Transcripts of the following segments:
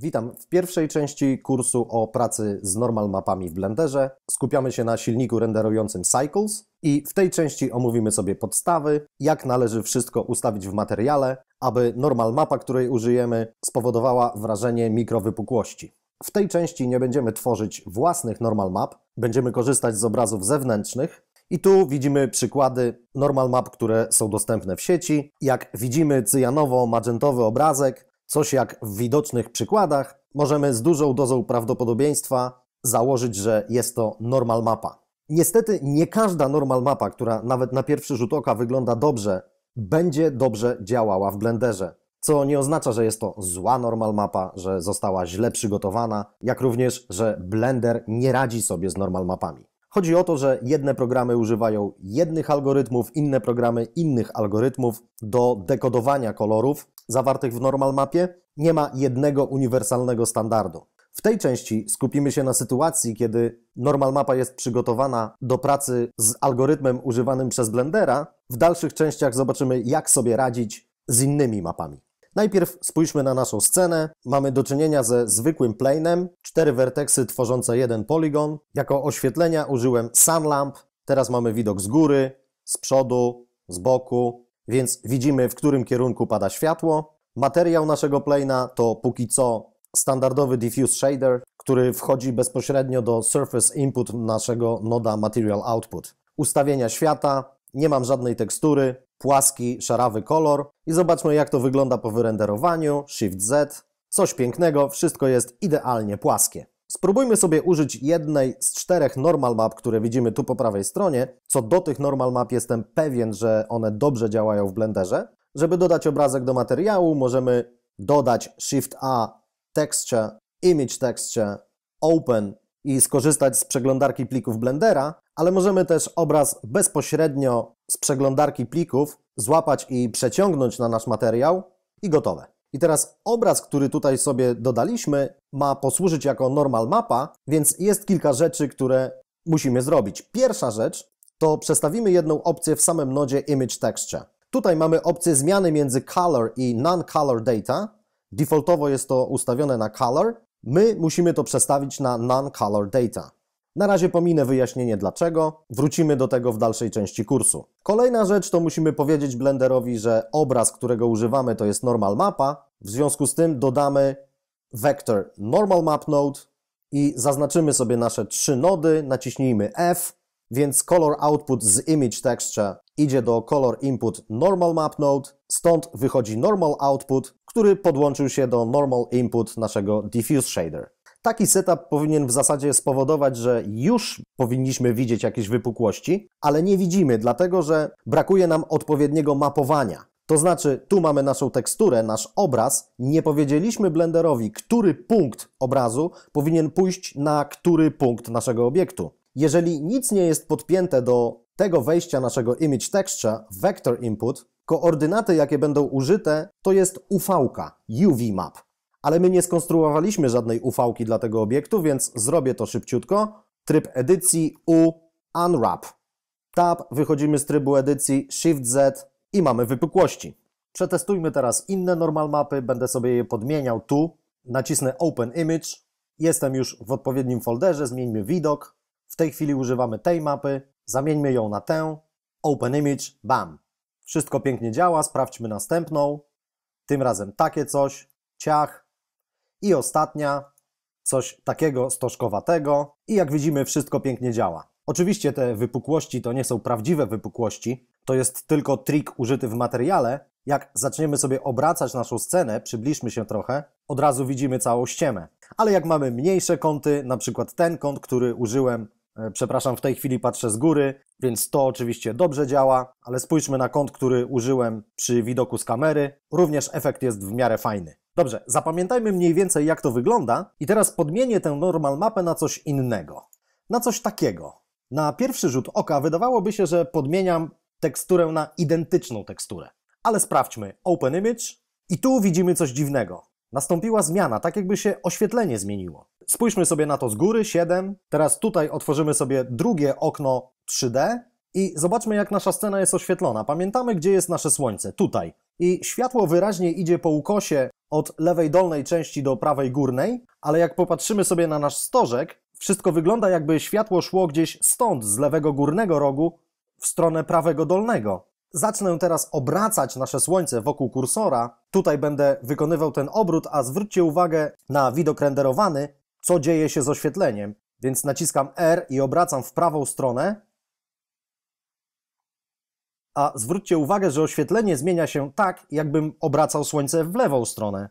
Witam. W pierwszej części kursu o pracy z normal mapami w Blenderze skupiamy się na silniku renderującym Cycles i w tej części omówimy sobie podstawy, jak należy wszystko ustawić w materiale, aby normal mapa, której użyjemy, spowodowała wrażenie mikrowypukłości. W tej części nie będziemy tworzyć własnych normal map, będziemy korzystać z obrazów zewnętrznych, i tu widzimy przykłady normal map, które są dostępne w sieci. Jak widzimy cyjanowo-magentowy obrazek, Coś jak w widocznych przykładach, możemy z dużą dozą prawdopodobieństwa założyć, że jest to normal mapa. Niestety nie każda normal mapa, która nawet na pierwszy rzut oka wygląda dobrze, będzie dobrze działała w Blenderze. Co nie oznacza, że jest to zła normal mapa, że została źle przygotowana, jak również, że Blender nie radzi sobie z normal mapami. Chodzi o to, że jedne programy używają jednych algorytmów, inne programy innych algorytmów do dekodowania kolorów zawartych w normal mapie. Nie ma jednego uniwersalnego standardu. W tej części skupimy się na sytuacji, kiedy normal mapa jest przygotowana do pracy z algorytmem używanym przez Blendera. W dalszych częściach zobaczymy, jak sobie radzić z innymi mapami. Najpierw spójrzmy na naszą scenę. Mamy do czynienia ze zwykłym planem, cztery werteksy tworzące jeden poligon. Jako oświetlenia użyłem sunlamp. Teraz mamy widok z góry, z przodu, z boku, więc widzimy w którym kierunku pada światło. Materiał naszego plana to póki co standardowy diffuse shader, który wchodzi bezpośrednio do surface input naszego noda material output. Ustawienia świata, nie mam żadnej tekstury, płaski, szarawy kolor i zobaczmy jak to wygląda po wyrenderowaniu, Shift Z, coś pięknego, wszystko jest idealnie płaskie. Spróbujmy sobie użyć jednej z czterech normal map, które widzimy tu po prawej stronie. Co do tych normal map jestem pewien, że one dobrze działają w Blenderze. Żeby dodać obrazek do materiału możemy dodać Shift A, Texture, Image Texture, Open i skorzystać z przeglądarki plików Blendera, ale możemy też obraz bezpośrednio z przeglądarki plików złapać i przeciągnąć na nasz materiał i gotowe. I teraz obraz, który tutaj sobie dodaliśmy, ma posłużyć jako normal mapa, więc jest kilka rzeczy, które musimy zrobić. Pierwsza rzecz to przestawimy jedną opcję w samym nodzie Image Texture. Tutaj mamy opcję zmiany między Color i Non-Color Data. Defaultowo jest to ustawione na Color, My musimy to przestawić na non-color data. Na razie pominę wyjaśnienie dlaczego, wrócimy do tego w dalszej części kursu. Kolejna rzecz to musimy powiedzieć Blenderowi, że obraz, którego używamy to jest normal mapa, w związku z tym dodamy vector normal map node i zaznaczymy sobie nasze trzy nody, naciśnijmy F, więc color output z image texture idzie do color input normal map node, stąd wychodzi normal output, który podłączył się do normal input naszego diffuse shader. Taki setup powinien w zasadzie spowodować, że już powinniśmy widzieć jakieś wypukłości, ale nie widzimy, dlatego że brakuje nam odpowiedniego mapowania. To znaczy, tu mamy naszą teksturę, nasz obraz. Nie powiedzieliśmy blenderowi, który punkt obrazu powinien pójść na który punkt naszego obiektu. Jeżeli nic nie jest podpięte do tego wejścia naszego image texture, vector input, Koordynaty, jakie będą użyte, to jest uv UV map. Ale my nie skonstruowaliśmy żadnej uv dla tego obiektu, więc zrobię to szybciutko. Tryb edycji U Unwrap. Tab, wychodzimy z trybu edycji Shift Z i mamy wypukłości. Przetestujmy teraz inne normal mapy, będę sobie je podmieniał tu. Nacisnę Open Image, jestem już w odpowiednim folderze, zmieńmy widok. W tej chwili używamy tej mapy, zamieńmy ją na tę. Open Image, bam, wszystko pięknie działa, sprawdźmy następną. Tym razem takie coś, ciach. I ostatnia, coś takiego stożkowatego. I jak widzimy, wszystko pięknie działa. Oczywiście te wypukłości to nie są prawdziwe wypukłości, to jest tylko trik użyty w materiale. Jak zaczniemy sobie obracać naszą scenę, przybliżmy się trochę, od razu widzimy całą ściemę. Ale jak mamy mniejsze kąty, na przykład ten kąt, który użyłem E, przepraszam, w tej chwili patrzę z góry, więc to oczywiście dobrze działa, ale spójrzmy na kąt, który użyłem przy widoku z kamery. Również efekt jest w miarę fajny. Dobrze, zapamiętajmy mniej więcej jak to wygląda i teraz podmienię tę normal mapę na coś innego. Na coś takiego. Na pierwszy rzut oka wydawałoby się, że podmieniam teksturę na identyczną teksturę. Ale sprawdźmy Open Image i tu widzimy coś dziwnego. Nastąpiła zmiana, tak jakby się oświetlenie zmieniło. Spójrzmy sobie na to z góry, 7. Teraz tutaj otworzymy sobie drugie okno 3D i zobaczmy, jak nasza scena jest oświetlona. Pamiętamy, gdzie jest nasze słońce, tutaj. I światło wyraźnie idzie po ukosie od lewej dolnej części do prawej górnej, ale jak popatrzymy sobie na nasz stożek, wszystko wygląda jakby światło szło gdzieś stąd, z lewego górnego rogu, w stronę prawego dolnego. Zacznę teraz obracać nasze słońce wokół kursora. Tutaj będę wykonywał ten obrót, a zwróćcie uwagę na widok renderowany co dzieje się z oświetleniem. Więc naciskam R i obracam w prawą stronę. A zwróćcie uwagę, że oświetlenie zmienia się tak, jakbym obracał słońce w lewą stronę.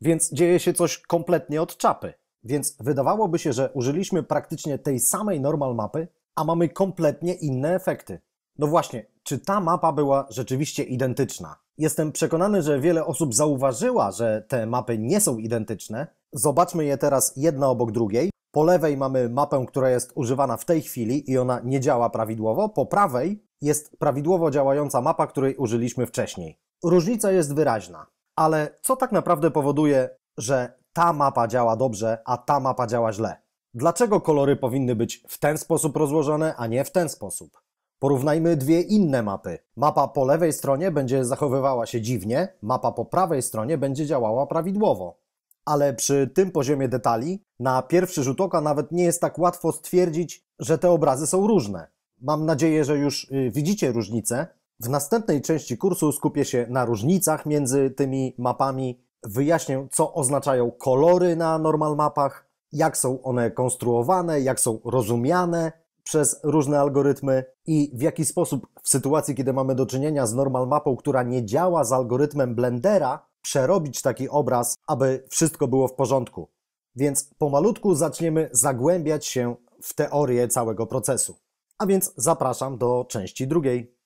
Więc dzieje się coś kompletnie od czapy. Więc wydawałoby się, że użyliśmy praktycznie tej samej normal mapy, a mamy kompletnie inne efekty. No właśnie, czy ta mapa była rzeczywiście identyczna? Jestem przekonany, że wiele osób zauważyła, że te mapy nie są identyczne. Zobaczmy je teraz jedna obok drugiej. Po lewej mamy mapę, która jest używana w tej chwili i ona nie działa prawidłowo. Po prawej jest prawidłowo działająca mapa, której użyliśmy wcześniej. Różnica jest wyraźna, ale co tak naprawdę powoduje, że ta mapa działa dobrze, a ta mapa działa źle? Dlaczego kolory powinny być w ten sposób rozłożone, a nie w ten sposób? Porównajmy dwie inne mapy. Mapa po lewej stronie będzie zachowywała się dziwnie, mapa po prawej stronie będzie działała prawidłowo. Ale przy tym poziomie detali, na pierwszy rzut oka nawet nie jest tak łatwo stwierdzić, że te obrazy są różne. Mam nadzieję, że już y, widzicie różnice. W następnej części kursu skupię się na różnicach między tymi mapami, wyjaśnię co oznaczają kolory na normal mapach, jak są one konstruowane, jak są rozumiane, przez różne algorytmy i w jaki sposób w sytuacji, kiedy mamy do czynienia z normal mapą, która nie działa z algorytmem Blendera, przerobić taki obraz, aby wszystko było w porządku. Więc pomalutku zaczniemy zagłębiać się w teorię całego procesu. A więc zapraszam do części drugiej.